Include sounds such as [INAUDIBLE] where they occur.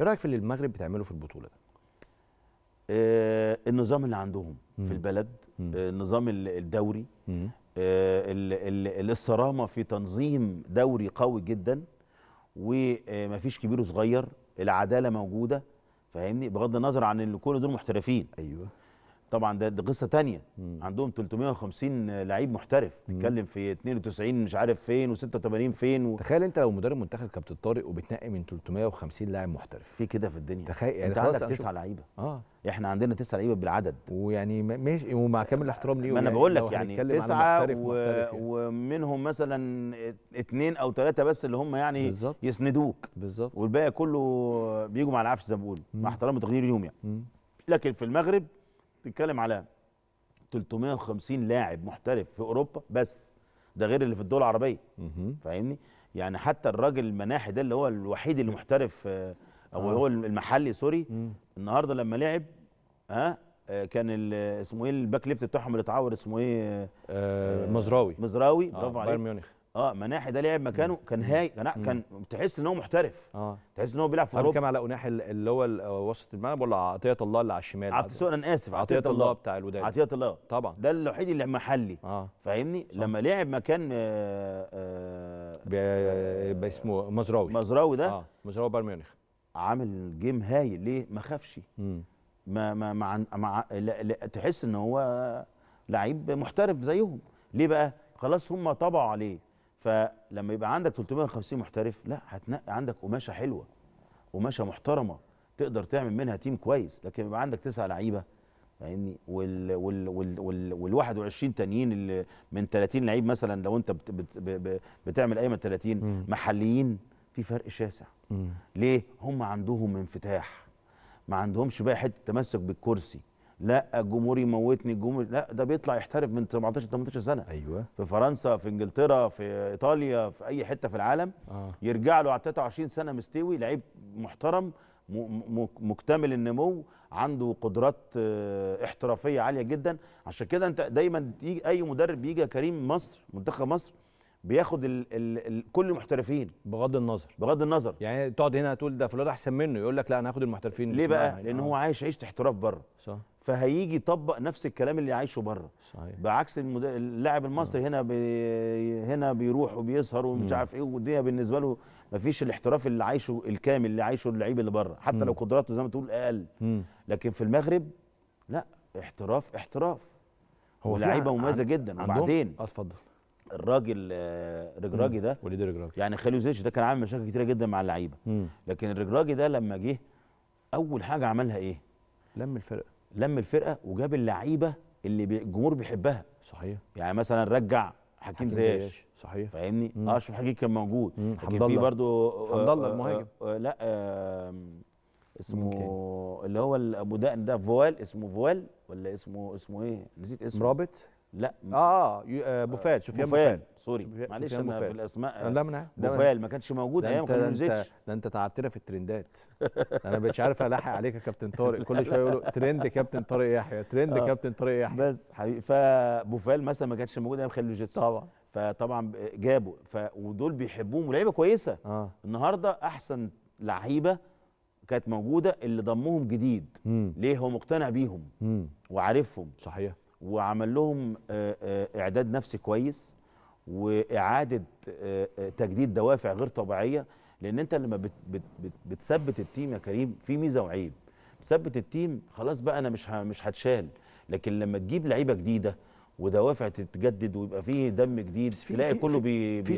ايه رايك في اللي المغرب بتعمله في البطوله ده آه النظام اللي عندهم مم. في البلد مم. آه النظام الدوري آه الصرامه في تنظيم دوري قوي جدا ومفيش كبير وصغير العداله موجوده فاهمني بغض النظر عن ان كل دول محترفين ايوه طبعا ده, ده قصه تانية مم. عندهم 350 لعيب محترف تتكلم في 92 مش عارف فين و86 فين و... تخيل انت لو مدرب منتخب كابتن طارق وبتنقي من 350 لاعب محترف في كده في الدنيا تخيل يعني انت عندك تسع لعيبه اه احنا عندنا تسع لعيبه بالعدد ويعني ماشي ومع كامل الاحترام ليهم ما انا يعني. بقول لك يعني, تسعه و... يعني. ومنهم مثلا اثنين او ثلاثه بس اللي هم يعني بالزبط. يسندوك بالظبط والباقي كله بيجوا مع العفش زي ما بقول مع احترامي وتقديري ليهم يعني مم. لكن في المغرب بتتكلم على 350 لاعب محترف في اوروبا بس ده غير اللي في الدول العربيه فاهمني يعني حتى الراجل المناحي ده اللي هو الوحيد اللي محترف آه، او آه. هو المحلي سوري مم. النهارده لما لعب ها آه، كان اسمه ايه الباك ليفت بتاعهم اللي اتعور اسمه ايه آه, آه، مزراوي مزراوي برافو آه عليك بايرن ميونخ اه مناحي ده لعب مكانه كان هاي كان كان تحس ان هو محترف اه تحس ان هو بيلعب في اوروبا على مناحي اللي هو آه، وسط الملعب ولا عطيه الله اللي على الشمال عطيه انا اسف عطيه, عطية الله, الله بتاع الوداد عطيه الله طبعا ده الوحيد اللي محلي اه فاهمني لما لعب مكان آه آه, آه، اسمه مزراوي مزراوي ده اه مزراوي بايرن ميونخ عامل جيم هايل ليه ما خافش ما ما مع, مع لا لا تحس ان هو لعيب محترف زيهم ليه بقى خلاص هم طبعوا عليه فلما يبقى عندك 350 محترف لا هتنقي عندك قماشه حلوه قماشه محترمه تقدر تعمل منها تيم كويس لكن يبقى عندك تسعه لعيبه فاهمني وال وال وال وال, وال 21 تانيين اللي من 30 لعيب مثلا لو انت بت بت بت بتعمل قايمه 30 محليين في فرق شاسع م. ليه هم عندهم انفتاح ما عندهمش بقى حته تمسك بالكرسي لا الجمهور يموتني الجمهور لا ده بيطلع يحترف من 17 18 سنه ايوه في فرنسا في انجلترا في ايطاليا في اي حته في العالم آه. يرجع له على 23 سنه مستوي لعيب محترم مكتمل النمو عنده قدرات آه، احترافيه عاليه جدا عشان كده انت دايما تيجي اي مدرب بيجي يا كريم مصر منتخب مصر بياخد ال ال الـ كل المحترفين بغض النظر بغض النظر يعني تقعد هنا تقول ده فلان احسن منه يقول لك لا انا هاخد المحترفين ليه بقى يعني لان هو عايش عيشه احتراف بره صح فهيجي يطبق نفس الكلام اللي عايشه بره صحيح بعكس المد... اللاعب المصري هنا بي... هنا بيروح وبيسهر ومش عارف ايه والدنيا بالنسبه له ما فيش الاحتراف اللي عايشه الكامل اللي عايشه اللعيب اللي بره حتى م. لو قدراته زي ما تقول اقل م. لكن في المغرب لا احتراف احتراف هو لعيبه مميزه عن... جدا وبعدين اتفضل الراجل آه، رجراجي ده وليد رجراجي يعني خليل زيتش ده كان عامل مشاكل كتيره جدا مع اللعيبه لكن الرجراجي ده لما جه اول حاجه عملها ايه لم الفرقه لم الفرقه وجاب اللعيبه اللي الجمهور بيحبها صحيح يعني مثلا رجع حكيم زياش صحيح فاهمني آه، اشرف حكيم كان موجود لكن في برضه آه، حمد الله المهاجم لا آه اسمه اللي هو ابو دقن ده فوال اسمه فوال ولا اسمه اسمه ايه نسيت اسمه رابط لا اه, آه، بوفال شوفيان بوفال سوري معلش انا في الاسماء لا منع بوفال ما كانش موجود ايام كان زيتش [LAUGHS] ده انت تعبتنا في الترندات انا مش عارف الحق عليك يا كابتن طارق كل شويه يقولوا ترند كابتن طارق يحيى ترند آه. كابتن طارق يحيى بس حبيبي فبوفال مثلا ما كانش موجود ايام خليل زيتش طبعا فطبعا جابوا ف ودول بيحبوهم ولعيبه كويسه آه. النهارده احسن لعيبه كانت موجوده اللي ضمهم جديد مم. ليه هو مقتنع بيهم مم. وعارفهم صحيح وعمل لهم آه، آه، اعداد نفسي كويس واعاده آه، تجديد دوافع غير طبيعيه لان انت لما بت بت بت بتثبت التيم يا كريم في ميزه وعيب ثبت التيم خلاص بقى انا مش مش هتشال لكن لما تجيب لعيبه جديده ودوافع تتجدد ويبقى فيه دم جديد تلاقي كله بي